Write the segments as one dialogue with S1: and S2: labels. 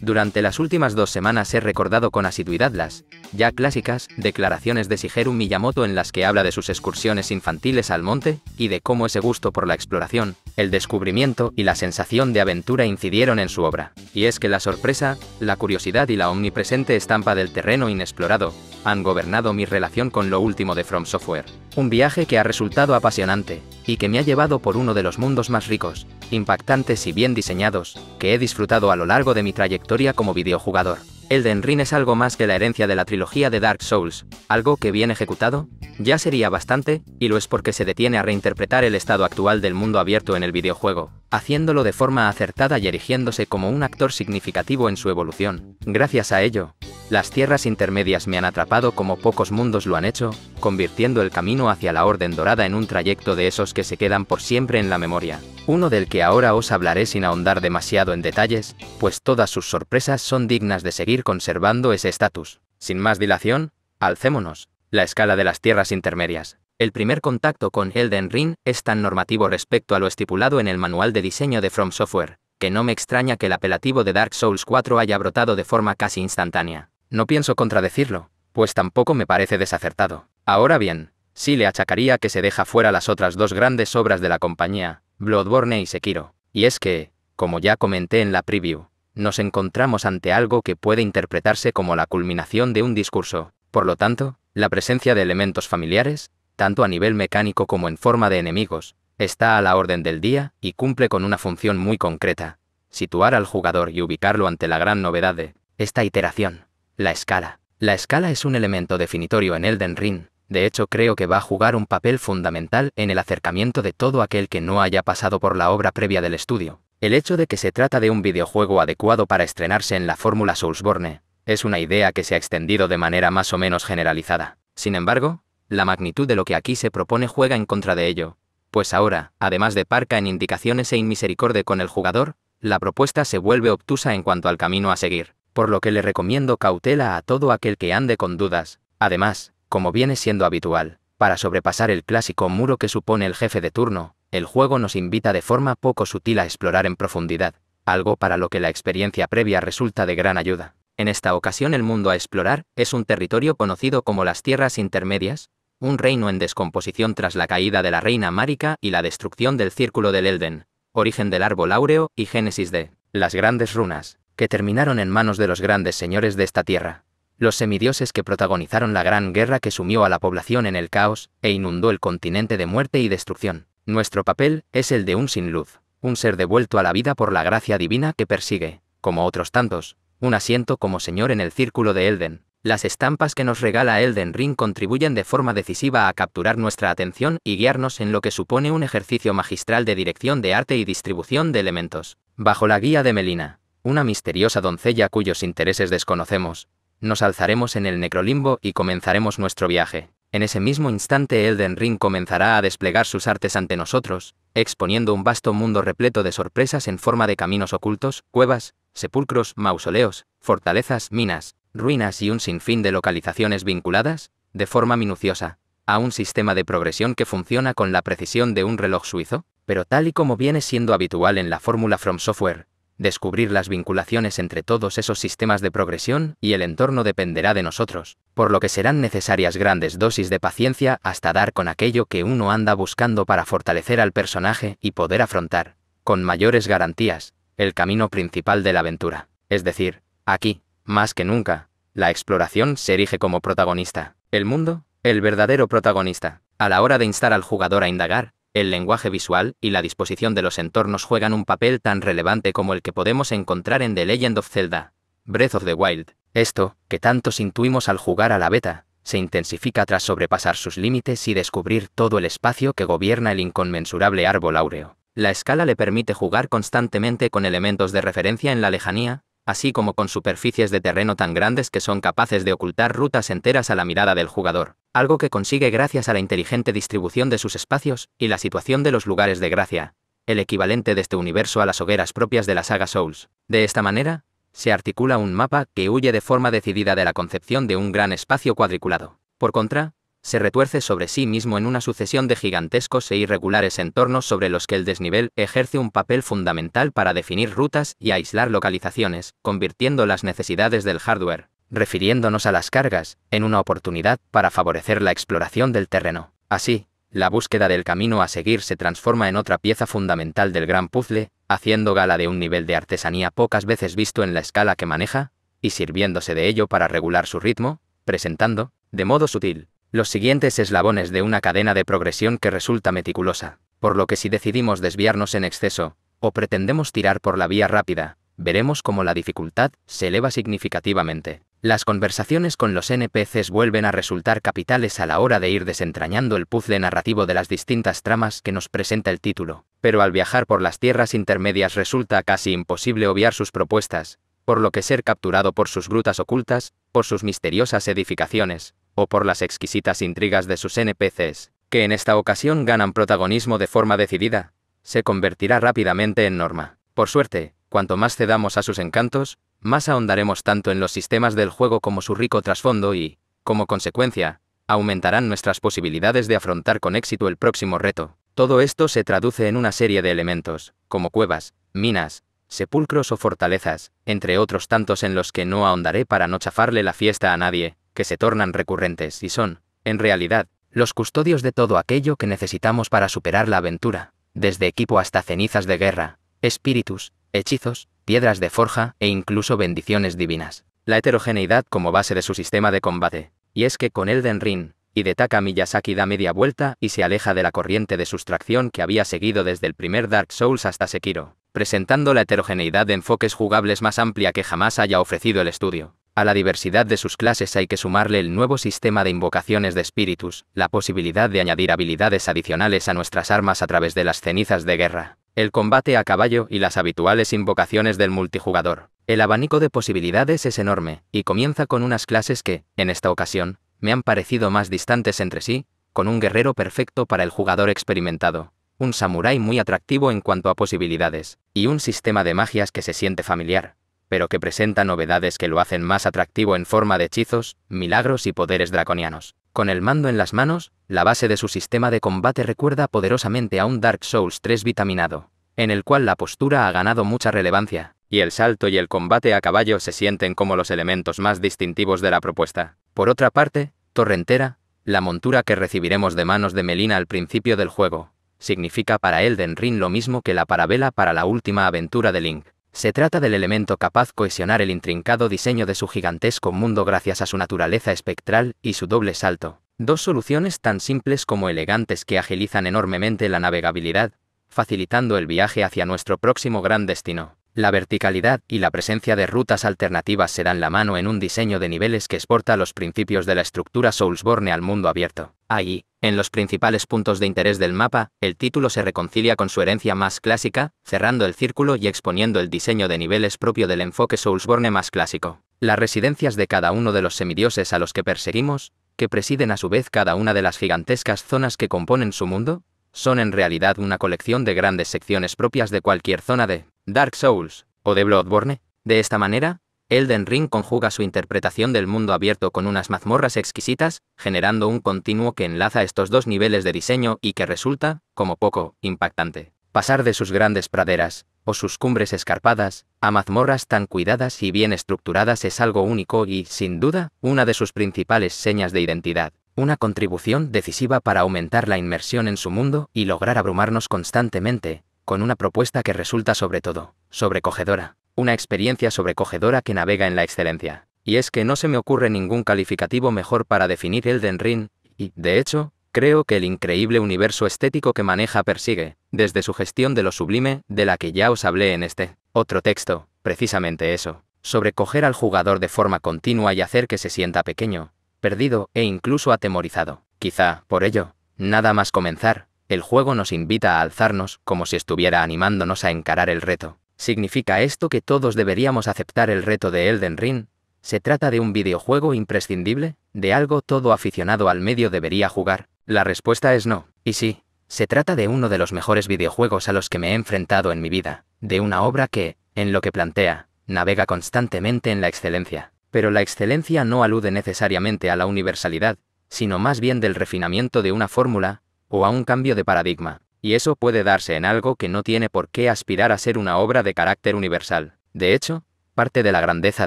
S1: Durante las últimas dos semanas he recordado con asiduidad las, ya clásicas, declaraciones de Shigeru Miyamoto en las que habla de sus excursiones infantiles al monte, y de cómo ese gusto por la exploración, el descubrimiento y la sensación de aventura incidieron en su obra. Y es que la sorpresa, la curiosidad y la omnipresente estampa del terreno inexplorado, han gobernado mi relación con lo último de From Software. Un viaje que ha resultado apasionante, y que me ha llevado por uno de los mundos más ricos, impactantes y bien diseñados, que he disfrutado a lo largo de mi trayectoria como videojugador. Elden Ring es algo más que la herencia de la trilogía de Dark Souls, algo que bien ejecutado, ya sería bastante, y lo es porque se detiene a reinterpretar el estado actual del mundo abierto en el videojuego, haciéndolo de forma acertada y erigiéndose como un actor significativo en su evolución. Gracias a ello, las tierras intermedias me han atrapado como pocos mundos lo han hecho, convirtiendo el camino hacia la Orden Dorada en un trayecto de esos que se quedan por siempre en la memoria, uno del que ahora os hablaré sin ahondar demasiado en detalles, pues todas sus sorpresas son dignas de seguir conservando ese estatus. Sin más dilación, alcémonos. La escala de las tierras intermedias. El primer contacto con Elden Ring es tan normativo respecto a lo estipulado en el manual de diseño de From Software, que no me extraña que el apelativo de Dark Souls 4 haya brotado de forma casi instantánea. No pienso contradecirlo, pues tampoco me parece desacertado. Ahora bien, sí le achacaría que se deja fuera las otras dos grandes obras de la compañía, Bloodborne y e Sekiro. Y es que, como ya comenté en la preview, nos encontramos ante algo que puede interpretarse como la culminación de un discurso. Por lo tanto, la presencia de elementos familiares, tanto a nivel mecánico como en forma de enemigos, está a la orden del día y cumple con una función muy concreta, situar al jugador y ubicarlo ante la gran novedad de esta iteración. La escala. La escala es un elemento definitorio en Elden Ring, de hecho creo que va a jugar un papel fundamental en el acercamiento de todo aquel que no haya pasado por la obra previa del estudio. El hecho de que se trata de un videojuego adecuado para estrenarse en la fórmula Soulsborne, es una idea que se ha extendido de manera más o menos generalizada. Sin embargo, la magnitud de lo que aquí se propone juega en contra de ello, pues ahora, además de parca en indicaciones e inmisericorde con el jugador, la propuesta se vuelve obtusa en cuanto al camino a seguir por lo que le recomiendo cautela a todo aquel que ande con dudas. Además, como viene siendo habitual, para sobrepasar el clásico muro que supone el jefe de turno, el juego nos invita de forma poco sutil a explorar en profundidad, algo para lo que la experiencia previa resulta de gran ayuda. En esta ocasión el mundo a explorar es un territorio conocido como las Tierras Intermedias, un reino en descomposición tras la caída de la reina Márica y la destrucción del Círculo del Elden, origen del árbol áureo y génesis de las grandes runas que terminaron en manos de los grandes señores de esta tierra, los semidioses que protagonizaron la gran guerra que sumió a la población en el caos e inundó el continente de muerte y destrucción. Nuestro papel es el de un sin luz, un ser devuelto a la vida por la gracia divina que persigue, como otros tantos, un asiento como señor en el círculo de Elden. Las estampas que nos regala Elden Ring contribuyen de forma decisiva a capturar nuestra atención y guiarnos en lo que supone un ejercicio magistral de dirección de arte y distribución de elementos. Bajo la guía de Melina, una misteriosa doncella cuyos intereses desconocemos, nos alzaremos en el necrolimbo y comenzaremos nuestro viaje. En ese mismo instante Elden Ring comenzará a desplegar sus artes ante nosotros, exponiendo un vasto mundo repleto de sorpresas en forma de caminos ocultos, cuevas, sepulcros, mausoleos, fortalezas, minas, ruinas y un sinfín de localizaciones vinculadas, de forma minuciosa, a un sistema de progresión que funciona con la precisión de un reloj suizo, pero tal y como viene siendo habitual en la fórmula From Software, Descubrir las vinculaciones entre todos esos sistemas de progresión y el entorno dependerá de nosotros, por lo que serán necesarias grandes dosis de paciencia hasta dar con aquello que uno anda buscando para fortalecer al personaje y poder afrontar, con mayores garantías, el camino principal de la aventura. Es decir, aquí, más que nunca, la exploración se erige como protagonista. El mundo, el verdadero protagonista. A la hora de instar al jugador a indagar, el lenguaje visual y la disposición de los entornos juegan un papel tan relevante como el que podemos encontrar en The Legend of Zelda, Breath of the Wild. Esto, que tantos intuimos al jugar a la beta, se intensifica tras sobrepasar sus límites y descubrir todo el espacio que gobierna el inconmensurable árbol áureo. La escala le permite jugar constantemente con elementos de referencia en la lejanía, así como con superficies de terreno tan grandes que son capaces de ocultar rutas enteras a la mirada del jugador, algo que consigue gracias a la inteligente distribución de sus espacios y la situación de los lugares de gracia, el equivalente de este universo a las hogueras propias de la saga Souls. De esta manera, se articula un mapa que huye de forma decidida de la concepción de un gran espacio cuadriculado. Por contra, se retuerce sobre sí mismo en una sucesión de gigantescos e irregulares entornos sobre los que el desnivel ejerce un papel fundamental para definir rutas y aislar localizaciones, convirtiendo las necesidades del hardware, refiriéndonos a las cargas, en una oportunidad para favorecer la exploración del terreno. Así, la búsqueda del camino a seguir se transforma en otra pieza fundamental del gran puzzle, haciendo gala de un nivel de artesanía pocas veces visto en la escala que maneja, y sirviéndose de ello para regular su ritmo, presentando, de modo sutil, los siguientes eslabones de una cadena de progresión que resulta meticulosa, por lo que si decidimos desviarnos en exceso, o pretendemos tirar por la vía rápida, veremos cómo la dificultad se eleva significativamente. Las conversaciones con los NPCs vuelven a resultar capitales a la hora de ir desentrañando el puzzle narrativo de las distintas tramas que nos presenta el título, pero al viajar por las tierras intermedias resulta casi imposible obviar sus propuestas, por lo que ser capturado por sus grutas ocultas, por sus misteriosas edificaciones, o por las exquisitas intrigas de sus NPCs, que en esta ocasión ganan protagonismo de forma decidida, se convertirá rápidamente en norma. Por suerte, cuanto más cedamos a sus encantos, más ahondaremos tanto en los sistemas del juego como su rico trasfondo y, como consecuencia, aumentarán nuestras posibilidades de afrontar con éxito el próximo reto. Todo esto se traduce en una serie de elementos, como cuevas, minas, sepulcros o fortalezas, entre otros tantos en los que no ahondaré para no chafarle la fiesta a nadie, que se tornan recurrentes y son, en realidad, los custodios de todo aquello que necesitamos para superar la aventura, desde equipo hasta cenizas de guerra, espíritus, hechizos, piedras de forja e incluso bendiciones divinas. La heterogeneidad como base de su sistema de combate, y es que con Elden Ring, y de Taka Miyazaki da media vuelta y se aleja de la corriente de sustracción que había seguido desde el primer Dark Souls hasta Sekiro, presentando la heterogeneidad de enfoques jugables más amplia que jamás haya ofrecido el estudio. A la diversidad de sus clases hay que sumarle el nuevo sistema de invocaciones de espíritus, la posibilidad de añadir habilidades adicionales a nuestras armas a través de las cenizas de guerra, el combate a caballo y las habituales invocaciones del multijugador. El abanico de posibilidades es enorme, y comienza con unas clases que, en esta ocasión, me han parecido más distantes entre sí, con un guerrero perfecto para el jugador experimentado, un samurái muy atractivo en cuanto a posibilidades, y un sistema de magias que se siente familiar, pero que presenta novedades que lo hacen más atractivo en forma de hechizos, milagros y poderes draconianos. Con el mando en las manos, la base de su sistema de combate recuerda poderosamente a un Dark Souls 3 vitaminado, en el cual la postura ha ganado mucha relevancia, y el salto y el combate a caballo se sienten como los elementos más distintivos de la propuesta. Por otra parte, Torrentera, la montura que recibiremos de manos de Melina al principio del juego, significa para Elden Ring lo mismo que la parabela para la última aventura de Link. Se trata del elemento capaz cohesionar el intrincado diseño de su gigantesco mundo gracias a su naturaleza espectral y su doble salto. Dos soluciones tan simples como elegantes que agilizan enormemente la navegabilidad, facilitando el viaje hacia nuestro próximo gran destino. La verticalidad y la presencia de rutas alternativas se dan la mano en un diseño de niveles que exporta los principios de la estructura Soulsborne al mundo abierto. Ahí, en los principales puntos de interés del mapa, el título se reconcilia con su herencia más clásica, cerrando el círculo y exponiendo el diseño de niveles propio del enfoque Soulsborne más clásico. Las residencias de cada uno de los semidioses a los que perseguimos, que presiden a su vez cada una de las gigantescas zonas que componen su mundo, son en realidad una colección de grandes secciones propias de cualquier zona de Dark Souls o de Bloodborne. De esta manera, Elden Ring conjuga su interpretación del mundo abierto con unas mazmorras exquisitas, generando un continuo que enlaza estos dos niveles de diseño y que resulta, como poco, impactante. Pasar de sus grandes praderas, o sus cumbres escarpadas, a mazmorras tan cuidadas y bien estructuradas es algo único y, sin duda, una de sus principales señas de identidad. Una contribución decisiva para aumentar la inmersión en su mundo y lograr abrumarnos constantemente, con una propuesta que resulta sobre todo, sobrecogedora, una experiencia sobrecogedora que navega en la excelencia. Y es que no se me ocurre ningún calificativo mejor para definir Elden Ring, y, de hecho, creo que el increíble universo estético que maneja persigue, desde su gestión de lo sublime, de la que ya os hablé en este otro texto, precisamente eso, sobrecoger al jugador de forma continua y hacer que se sienta pequeño, perdido e incluso atemorizado. Quizá, por ello, nada más comenzar, el juego nos invita a alzarnos, como si estuviera animándonos a encarar el reto. ¿Significa esto que todos deberíamos aceptar el reto de Elden Ring? ¿Se trata de un videojuego imprescindible? ¿De algo todo aficionado al medio debería jugar? La respuesta es no. Y sí, se trata de uno de los mejores videojuegos a los que me he enfrentado en mi vida, de una obra que, en lo que plantea, navega constantemente en la excelencia. Pero la excelencia no alude necesariamente a la universalidad, sino más bien del refinamiento de una fórmula, o a un cambio de paradigma, y eso puede darse en algo que no tiene por qué aspirar a ser una obra de carácter universal. De hecho, parte de la grandeza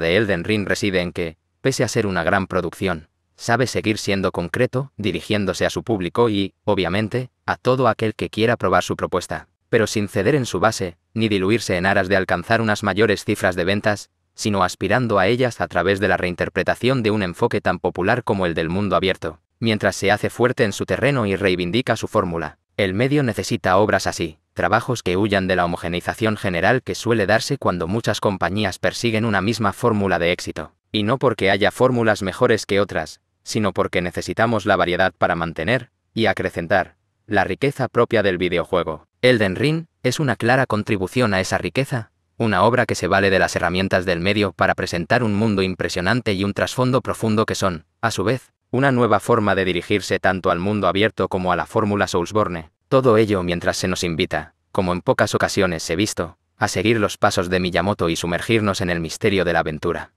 S1: de Elden Ring reside en que, pese a ser una gran producción, sabe seguir siendo concreto, dirigiéndose a su público y, obviamente, a todo aquel que quiera probar su propuesta. Pero sin ceder en su base, ni diluirse en aras de alcanzar unas mayores cifras de ventas, sino aspirando a ellas a través de la reinterpretación de un enfoque tan popular como el del mundo abierto mientras se hace fuerte en su terreno y reivindica su fórmula. El medio necesita obras así, trabajos que huyan de la homogenización general que suele darse cuando muchas compañías persiguen una misma fórmula de éxito. Y no porque haya fórmulas mejores que otras, sino porque necesitamos la variedad para mantener, y acrecentar, la riqueza propia del videojuego. Elden Ring es una clara contribución a esa riqueza, una obra que se vale de las herramientas del medio para presentar un mundo impresionante y un trasfondo profundo que son, a su vez, una nueva forma de dirigirse tanto al mundo abierto como a la fórmula Soulsborne, todo ello mientras se nos invita, como en pocas ocasiones he visto, a seguir los pasos de Miyamoto y sumergirnos en el misterio de la aventura.